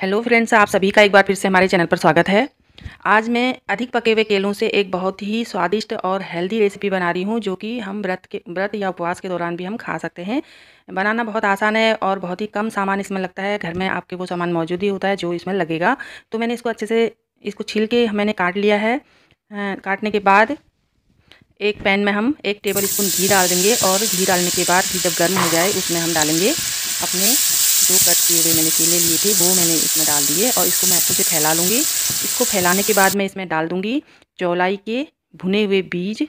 hello friends आप सभी का एक बार फिर से हमारे चैनल पर स्वागत है आज मैं अधिक पके हुए केलों से एक बहुत ही स्वादिष्ट और हेल्दी रेसिपी बना रही हूँ जो कि हम व्रत के व्रत या उपवास के दौरान भी हम खा सकते हैं बनाना बहुत आसान है और बहुत ही कम सामान इसमें लगता है घर में आपके वो सामान मौजूद ही होता है जो इसमें लगेगा तो मैंने इसको अच्छे से इसको छील के मैंने काट लिया है काटने के बाद एक पैन में हम एक टेबल स्पून घी डाल देंगे और घी डालने के बाद घी जब गर्म हो जाए उसमें हम डालेंगे अपने जो कट किए हुए मैंने केले लिए थे वो मैंने इसमें डाल दिए और इसको मैं अच्छे से फैला लूँगी इसको फैलाने के बाद मैं इसमें डाल दूँगी चौलाई के भुने हुए बीज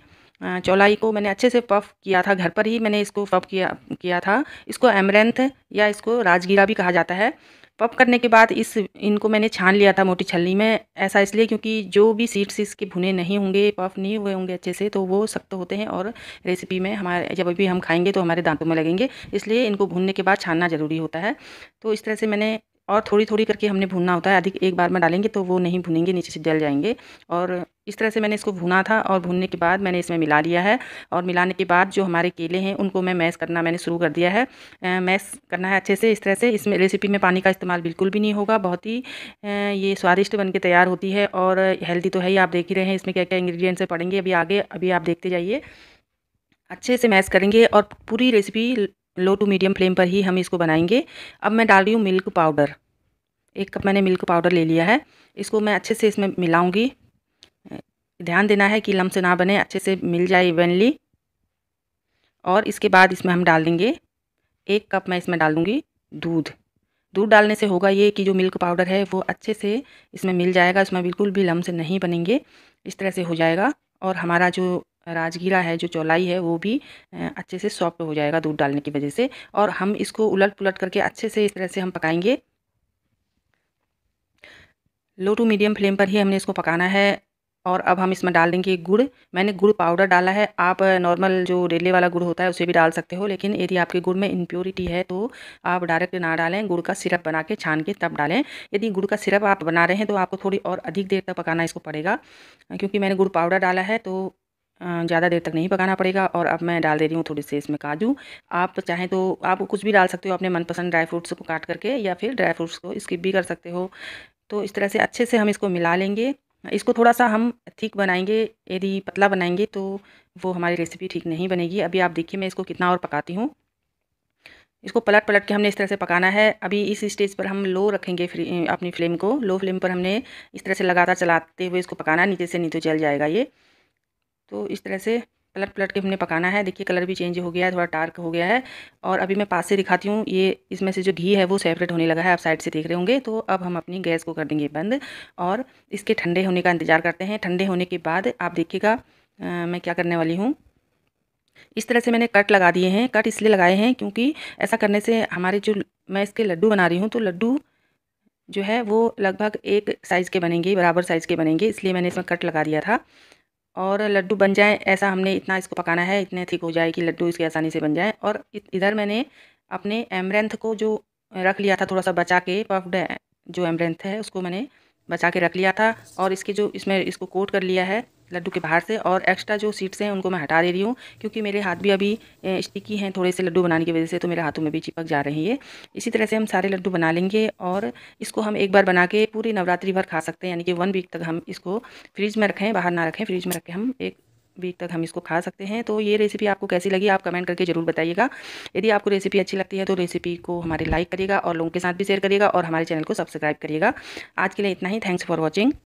चौलाई को मैंने अच्छे से पफ किया था घर पर ही मैंने इसको पफ किया किया था इसको एमरेंथ या इसको राजगीरा भी कहा जाता है पफ करने के बाद इस इनको मैंने छान लिया था मोटी छलनी में ऐसा इसलिए क्योंकि जो भी सीड्स इसके भुने नहीं होंगे पफ नहीं हुए होंगे अच्छे से तो वो सख्त होते हैं और रेसिपी में हमारे जब भी हम खाएंगे तो हमारे दांतों में लगेंगे इसलिए इनको भुनने के बाद छानना ज़रूरी होता है तो इस तरह से मैंने और थोड़ी थोड़ी करके हमने भूनना होता है अधिक एक बार में डालेंगे तो वो नहीं भुनेंगे नीचे से जल जाएंगे और इस तरह से मैंने इसको भुना था और भूनने के बाद मैंने इसमें मिला लिया है और मिलाने के बाद जो हमारे केले हैं उनको मैं मैश करना मैंने शुरू कर दिया है मैश करना है अच्छे से इस तरह से इसमें रेसिपी में पानी का इस्तेमाल बिल्कुल भी नहीं होगा बहुत ही ये स्वादिष्ट बन के तैयार होती है और हेल्दी तो है ही आप देख ही रहे हैं इसमें क्या क्या इंग्रीडियंट्स पड़ेंगे अभी आगे अभी आप देखते जाइए अच्छे से मैश करेंगे और पूरी recipe low to medium flame पर ही हम इसको बनाएंगे अब मैं डाल रही हूँ मिल्क पाउडर एक कप मैंने मिल्क पाउडर ले लिया है इसको मैं अच्छे से इसमें मिलाऊंगी ध्यान देना है कि लम से ना बने अच्छे से मिल जाए इवनली और इसके बाद इसमें हम डाल देंगे एक कप मैं इसमें डाल दूँगी दूध दूध डालने से होगा ये कि जो मिल्क पाउडर है वो अच्छे से इसमें मिल जाएगा इसमें बिल्कुल भी लम से नहीं बनेंगे इस तरह से हो जाएगा और हमारा जो राजगीरा है जो चौलाई है वो भी अच्छे से सॉफ्ट हो जाएगा दूध डालने की वजह से और हम इसको उलट पुलट करके अच्छे से इस तरह से हम पकाएंगे लो टू मीडियम फ्लेम पर ही हमने इसको पकाना है और अब हम इसमें डाल देंगे गुड़ मैंने गुड़ पाउडर डाला है आप नॉर्मल जो रेले वाला गुड़ होता है उसे भी डाल सकते हो लेकिन यदि आपके गुड़ में इम्प्योरिटी है तो आप डायरेक्ट ना डालें गुड़ का सिरप बना के छान के तब डालें यदि गुड़ का सिरप आप बना रहे हैं तो आपको थोड़ी और अधिक देर तक पकाना इसको पड़ेगा क्योंकि मैंने गुड़ पाउडर डाला है तो ज़्यादा देर तक नहीं पकाना पड़ेगा और अब मैं डाल दे रही हूँ थोड़ी सी इसमें काजू आप तो चाहें तो आप कुछ भी डाल सकते हो अपने मनपसंद ड्राई फ्रूट्स को काट करके या फिर ड्राई फ्रूट्स को स्किप भी कर सकते हो तो इस तरह से अच्छे से हम इसको मिला लेंगे इसको थोड़ा सा हम ठीक बनाएंगे यदि पतला बनाएंगे तो वो हमारी रेसिपी ठीक नहीं बनेगी अभी आप देखिए मैं इसको कितना और पकाती हूँ इसको पलट पलट के हमने इस तरह से पकाना है अभी इस स्टेज पर हम लो रखेंगे अपनी फ्लेम को लो फ्लेम पर हमने इस तरह से लगातार चलाते हुए इसको पकाना नीचे से नीचे जल जाएगा ये तो इस तरह से पलट पलट के हमने पकाना है देखिए कलर भी चेंज हो गया है थोड़ा डार्क हो गया है और अभी मैं पास से दिखाती हूँ ये इसमें से जो घी है वो सेपरेट होने लगा है आप साइड से देख रहे होंगे तो अब हम अपनी गैस को कर देंगे बंद और इसके ठंडे होने का इंतज़ार करते हैं ठंडे होने के बाद आप देखिएगा मैं क्या करने वाली हूँ इस तरह से मैंने कट लगा दिए हैं कट इसलिए लगाए हैं क्योंकि ऐसा करने से हमारे जो मैं इसके लड्डू बना रही हूँ तो लड्डू जो है वो लगभग एक साइज़ के बनेंगे बराबर साइज़ के बनेंगे इसलिए मैंने इसमें कट लगा दिया था और लड्डू बन जाए ऐसा हमने इतना इसको पकाना है इतने थिक हो जाए कि लड्डू इसके आसानी से बन जाए और इधर मैंने अपने एमरेंथ को जो रख लिया था थोड़ा सा बचा के पफ्ड जो एमरेंथ है उसको मैंने बचा के रख लिया था और इसके जो इसमें इसको कोट कर लिया है लड्डू के बाहर से और एक्स्ट्रा जो सीड्स हैं उनको मैं हटा दे रही हूँ क्योंकि मेरे हाथ भी अभी स्टिकी हैं थोड़े से लड्डू बनाने की वजह से तो मेरे हाथों में भी चिपक जा रही है इसी तरह से हम सारे लड्डू बना लेंगे और इसको हम एक बार बना के पूरी नवरात्रि भर खा सकते हैं यानी कि वन वीक तक हम इसको फ्रिज में रखें बाहर ना रखें फ्रिज में रखें हम एक वीक तक हम इसको खा सकते हैं तो ये रेसिपी आपको कैसी लगी आप कमेंट करके ज़रूर बताइएगा यदि आपको रेसिपी अच्छी लगती है तो रेसिपी को हमारे लाइक करिएगा और लोगों के साथ भी शेयर करिएगा और हमारे चैनल को सब्सक्राइब करिएगा आज के लिए इतना ही थैंक्स फॉर वॉचिंग